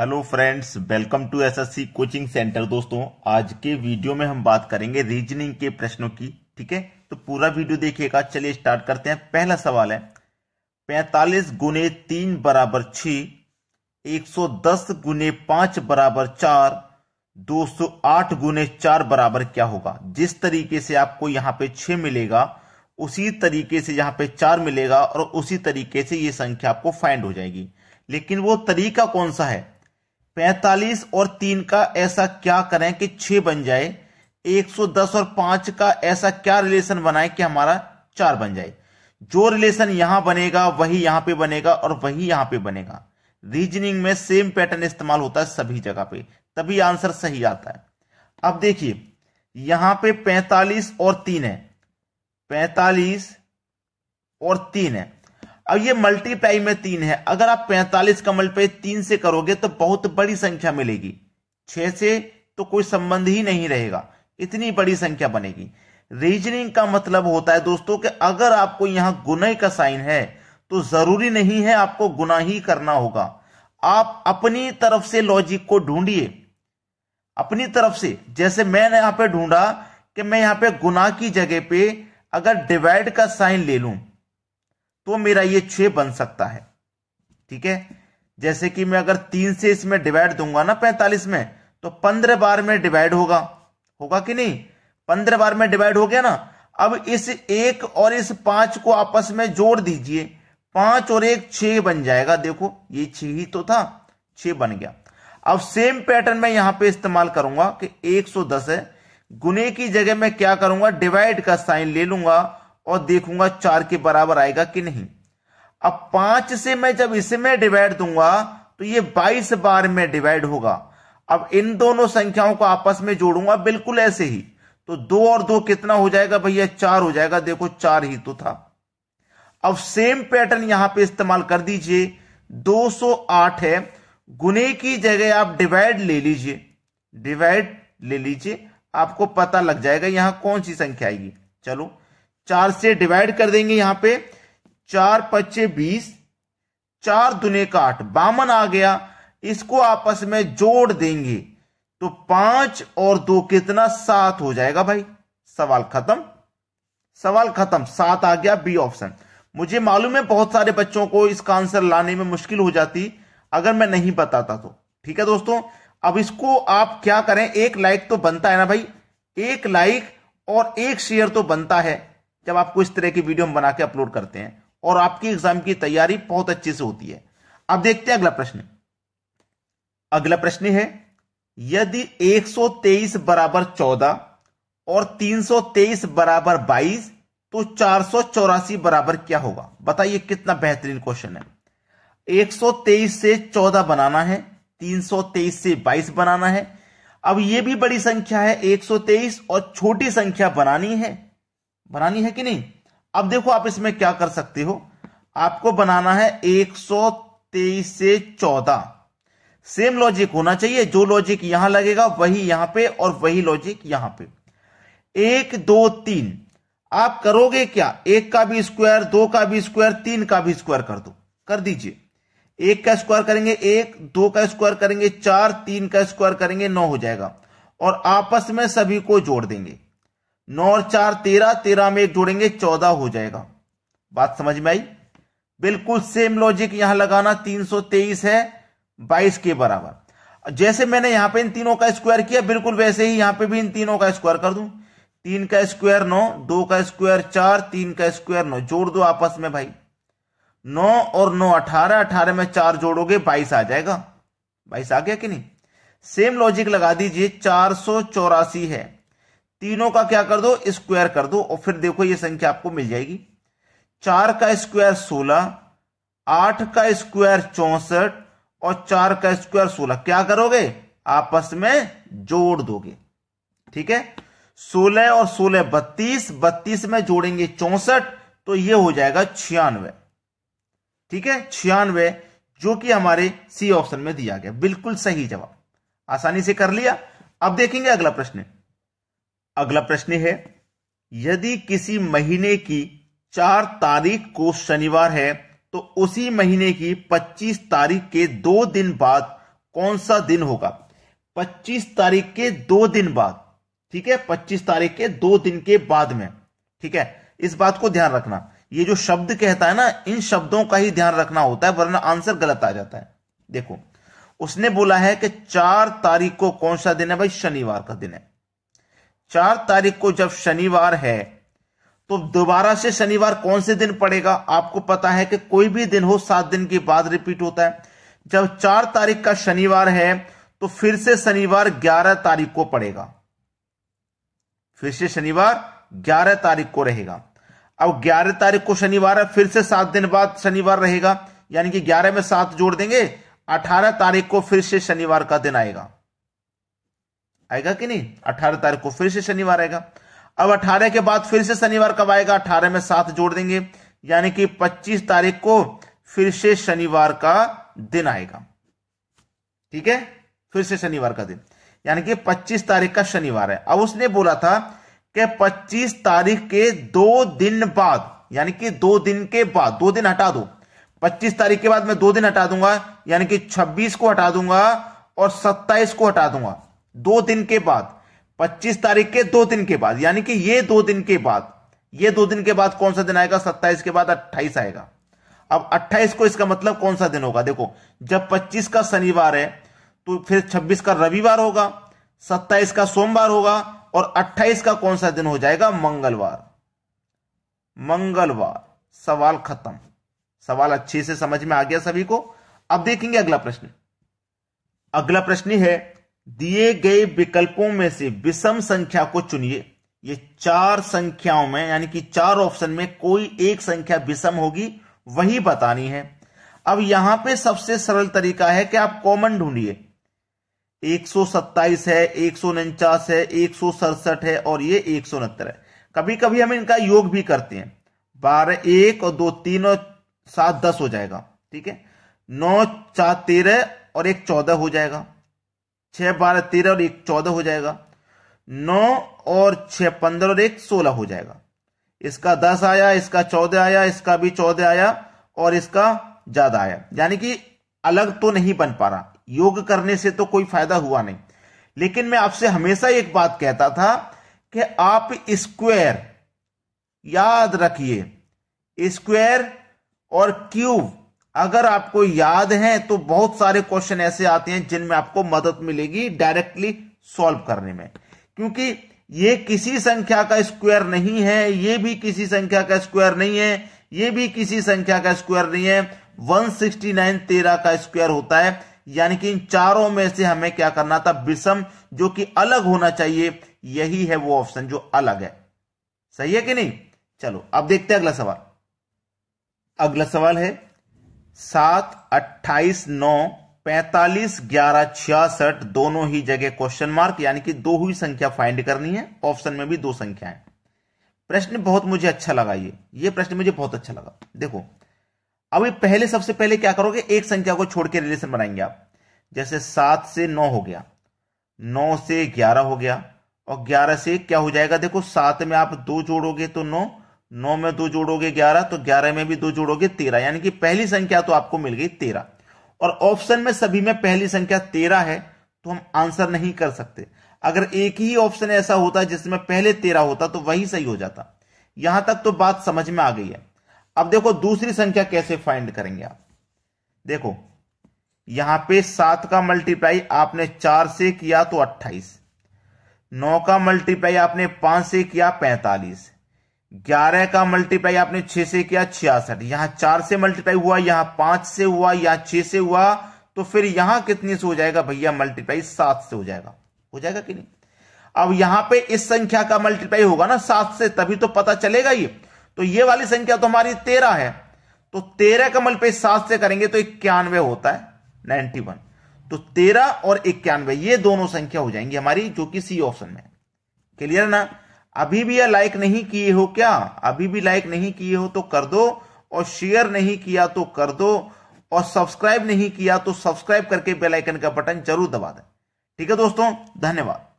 hello friends welcome to SSC coaching centre दोस्तों आज के वीडियो में हम बात करेंगे रीजनिंग के प्रश्नों की ठीक है तो पूरा वीडियो देखिएगा चलिए स्टार्ट करते हैं पहला सवाल है पैंतालीस गुने तीन बराबर छ एक सौ दस गुने पांच बराबर चार दो सौ आठ गुने चार बराबर क्या होगा जिस तरीके से आपको यहाँ पे छ मिलेगा उसी तरीके से यहाँ पे चार मिलेगा और उसी तरीके से ये संख्या आपको फाइंड हो जाएगी लेकिन वो तरीका कौन सा है पैतालीस और तीन का ऐसा क्या करें कि छह बन जाए 110 और पांच का ऐसा क्या रिलेशन बनाए कि हमारा चार बन जाए जो रिलेशन यहां बनेगा वही यहां पे बनेगा और वही यहां पे बनेगा रीजनिंग में सेम पैटर्न इस्तेमाल होता है सभी जगह पे तभी आंसर सही आता है अब देखिए यहां पे 45 और तीन है 45 और तीन है अब ये मल्टीप्लाई में तीन है अगर आप 45 का मल्टीप्लाई तीन से करोगे तो बहुत बड़ी संख्या मिलेगी छह से तो कोई संबंध ही नहीं रहेगा इतनी बड़ी संख्या बनेगी रीजनिंग का मतलब होता है दोस्तों कि अगर आपको यहां गुना का साइन है तो जरूरी नहीं है आपको गुना ही करना होगा आप अपनी तरफ से लॉजिक को ढूंढिए अपनी तरफ से जैसे मैंने यहां पे ढूंढा कि मैं यहां पे गुना की जगह पे अगर डिवाइड का साइन ले लूं तो मेरा ये छ बन सकता है ठीक है जैसे कि मैं अगर तीन से इसमें डिवाइड दूंगा ना पैंतालीस में तो पंद्रह बार में डिवाइड होगा होगा कि नहीं पंद्रह बार में डिवाइड हो गया ना अब इस एक और इस पांच को आपस में जोड़ दीजिए पांच और एक छ बन जाएगा देखो ये छह ही तो था छ बन गया अब सेम पैटर्न मैं यहां पे इस्तेमाल करूंगा कि 110 है गुने की जगह मैं क्या करूंगा डिवाइड का साइन ले लूंगा और देखूंगा चार के बराबर आएगा कि नहीं अब पांच से मैं जब इसमें डिवाइड दूंगा तो ये बाईस बार में डिवाइड होगा अब इन दोनों संख्याओं को आपस में जोड़ूंगा बिल्कुल ऐसे ही तो दो और दो कितना हो जाएगा भैया चार हो जाएगा देखो चार ही तो था अब सेम पैटर्न यहां पे इस्तेमाल कर दीजिए 208 है गुने की जगह आप डिवाइड ले लीजिए डिवाइड ले लीजिए आपको पता लग जाएगा यहां कौन सी संख्या आएगी चलो चार से डिवाइड कर देंगे यहां पे चार पच्चे बीस चार दुने का आठ बामन आ गया इसको आपस में जोड़ देंगे तो पांच और दो कितना सात हो जाएगा भाई सवाल खत्म सवाल खत्म सात आ गया बी ऑप्शन मुझे मालूम है बहुत सारे बच्चों को इसका आंसर लाने में मुश्किल हो जाती अगर मैं नहीं बताता तो ठीक है दोस्तों अब इसको आप क्या करें एक लाइक तो बनता है ना भाई एक लाइक और एक शेयर तो बनता है जब आपको इस तरह की वीडियो हम बना के अपलोड करते हैं और आपकी एग्जाम की तैयारी बहुत अच्छे से होती है अब देखते हैं अगला प्रश्न अगला प्रश्न है यदि 123 बराबर 14 और 323 बराबर 22 तो चार बराबर क्या होगा बताइए कितना बेहतरीन क्वेश्चन है 123 से 14 बनाना है 323 से 22 बनाना है अब यह भी बड़ी संख्या है 123 और छोटी संख्या बनानी है बनानी है कि नहीं अब देखो आप इसमें क्या कर सकते हो आपको बनाना है 123 से 14 सेम लॉजिक होना चाहिए जो लॉजिक यहां लगेगा वही यहां पे और वही लॉजिक यहां पे एक दो तीन आप करोगे क्या एक का भी स्क्वायर दो का भी स्क्वायर तीन का भी स्क्वायर कर दो कर दीजिए एक का स्क्वायर करेंगे एक दो का स्क्वायर करेंगे चार तीन का स्क्वायर करेंगे नौ हो जाएगा और आपस में सभी को जोड़ देंगे नौ और चार तेरह तेरह में एक जोड़ेंगे चौदह हो जाएगा बात समझ में आई बिल्कुल सेम लॉजिक यहां लगाना तीन सौ तेईस है बाईस के बराबर जैसे मैंने यहां पे इन तीनों का स्क्वायर किया बिल्कुल वैसे ही यहां पे भी इन तीनों का स्क्वायर कर दू तीन का स्क्वायर नौ दो का स्क्वायर चार तीन का स्क्वायर नौ जोड़ दो आपस में भाई नौ और नौ अठारह अठारह में चार जोड़ोगे बाईस आ जाएगा बाईस आ गया कि नहीं सेम लॉजिक लगा दीजिए चार सौ चौरासी है तीनों का क्या कर दो स्क्वायर कर दो और फिर देखो ये संख्या आपको मिल जाएगी चार का स्क्वायर सोलह आठ का स्क्वायर चौसठ और चार का स्क्वायर सोलह क्या करोगे आपस में जोड़ दोगे ठीक है सोलह और सोलह बत्तीस बत्तीस में जोड़ेंगे चौसठ तो ये हो जाएगा छियानवे ठीक है छियानवे जो कि हमारे सी ऑप्शन में दिया गया बिल्कुल सही जवाब आसानी से कर लिया अब देखेंगे अगला प्रश्न अगला प्रश्न है यदि किसी महीने की चार तारीख को शनिवार है तो उसी महीने की 25 तारीख के दो दिन बाद कौन सा दिन होगा 25 तारीख के दो दिन बाद ठीक है 25 तारीख के दो दिन के बाद में ठीक है इस बात को ध्यान रखना ये जो शब्द कहता है ना इन शब्दों का ही ध्यान रखना होता है वरना आंसर गलत आ जाता है देखो उसने बोला है कि चार तारीख को कौन सा दिन है भाई शनिवार का दिन है चार तारीख को जब शनिवार है तो दोबारा से शनिवार कौन से दिन पड़ेगा आपको पता है कि कोई भी दिन हो सात दिन के बाद रिपीट होता है जब चार तारीख का शनिवार है तो फिर से शनिवार ग्यारह तारीख को पड़ेगा फिर से शनिवार ग्यारह तारीख को रहेगा अब ग्यारह तारीख को शनिवार है फिर से सात दिन बाद शनिवार रहेगा यानी कि ग्यारह में सात जोड़ देंगे अठारह तारीख को फिर से शनिवार का दिन आएगा आएगा कि नहीं अठारह तारीख को फिर से शनिवार आएगा अब अठारह के बाद फिर से शनिवार कब आएगा अठारह में सात जोड़ देंगे यानी कि पच्चीस तारीख को फिर से शनिवार का दिन आएगा ठीक है फिर से शनिवार का दिन यानी कि पच्चीस तारीख का शनिवार है अब उसने बोला था कि पच्चीस तारीख के दो दिन बाद यानी कि दो दिन के बाद दो दिन हटा दो पच्चीस तारीख के बाद मैं दो दिन हटा दूंगा यानी कि छब्बीस को हटा दूंगा और सत्ताईस को हटा दूंगा दो दिन के बाद 25 तारीख के दो दिन के बाद यानी कि ये दो दिन के बाद ये दो दिन के बाद कौन सा दिन आएगा 27 के बाद 28 आएगा अब 28 को इसका मतलब कौन सा दिन होगा देखो जब 25 का शनिवार है तो फिर 26 का रविवार होगा 27 का सोमवार होगा और 28 का कौन सा दिन हो जाएगा मंगलवार मंगलवार सवाल खत्म सवाल अच्छे से समझ में आ गया सभी को अब देखेंगे अगला प्रश्न अगला प्रश्न है दिए गए विकल्पों में से विषम संख्या को चुनिए ये चार संख्याओं में यानी कि चार ऑप्शन में कोई एक संख्या विषम होगी वही बतानी है अब यहां पे सबसे सरल तरीका है कि आप कॉमन ढूंढिए एक है एक है एक है और ये एक है कभी कभी हम इनका योग भी करते हैं बारह एक और दो तीन और सात दस हो जाएगा ठीक है नौ चार तेरह और एक चौदह हो जाएगा छः बारह तेरह और एक चौदह हो जाएगा नौ और छ पंद्रह और एक सोलह हो जाएगा इसका दस आया इसका चौदह आया इसका भी चौदह आया और इसका ज़्यादा आया यानी कि अलग तो नहीं बन पा रहा योग करने से तो कोई फायदा हुआ नहीं लेकिन मैं आपसे हमेशा एक बात कहता था कि आप स्क्वायर याद रखिए स्क्वायर और क्यूब अगर आपको याद है तो बहुत सारे क्वेश्चन ऐसे आते हैं जिनमें आपको मदद मिलेगी डायरेक्टली सॉल्व करने में क्योंकि ये किसी संख्या का स्क्वायर नहीं है ये भी किसी संख्या का स्क्वायर नहीं है ये भी किसी संख्या का स्क्वायर नहीं है 169 तेरह का स्क्वायर होता है यानी कि इन चारों में से हमें क्या करना था विषम जो कि अलग होना चाहिए यही है वो ऑप्शन जो अलग है सही है कि नहीं चलो अब देखते हैं अगला सवाल अगला सवाल है सात अट्ठाईस नौ पैंतालीस ग्यारह छियासठ दोनों ही जगह क्वेश्चन मार्क यानी कि दो ही संख्या फाइंड करनी है ऑप्शन में भी दो संख्या है प्रश्न बहुत मुझे अच्छा लगा ये ये प्रश्न मुझे बहुत अच्छा लगा देखो अभी पहले सबसे पहले क्या करोगे एक संख्या को छोड़ के रिलेशन बनाएंगे आप जैसे सात से नौ हो गया नौ से ग्यारह हो गया और ग्यारह से क्या हो जाएगा देखो सात में आप दो जोड़ोगे तो नौ नौ में दो जोड़ोगे ग्यारह तो ग्यारह में भी दो जोड़ोगे तेरह यानी कि पहली संख्या तो आपको मिल गई तेरह और ऑप्शन में सभी में पहली संख्या तेरह है तो हम आंसर नहीं कर सकते अगर एक ही ऑप्शन ऐसा होता जिसमें पहले तेरह होता तो वही सही हो जाता यहां तक तो बात समझ में आ गई है अब देखो दूसरी संख्या कैसे फाइंड करेंगे आप देखो यहां पे सात का मल्टीप्लाई आपने चार से किया तो अट्ठाईस नौ का मल्टीप्लाई आपने पांच से किया पैंतालीस ग्यारह का मल्टीप्लाई आपने छह से किया छियासठ यहां चार से मल्टीप्लाई हुआ यहां पांच से हुआ यहां छह से हुआ तो फिर यहां कितने से हो जाएगा भैया मल्टीप्लाई सात से हो जाएगा हो जाएगा कि नहीं अब यहां पे इस संख्या का मल्टीप्लाई होगा ना सात से तभी तो पता चलेगा ये तो ये वाली संख्या तो हमारी तेरह है तो तेरह का मल्टीप्लाई सात से करेंगे तो इक्यानवे होता है नाइनटी वन तो तेरह और इक्यानवे ये दोनों संख्या हो जाएंगी हमारी जो कि सी ऑप्शन में क्लियर ना अभी भी यह लाइक नहीं किए हो क्या अभी भी लाइक नहीं किए हो तो कर दो और शेयर नहीं किया तो कर दो और सब्सक्राइब नहीं किया तो सब्सक्राइब करके बेल आइकन का बटन जरूर दबा दें ठीक है दोस्तों धन्यवाद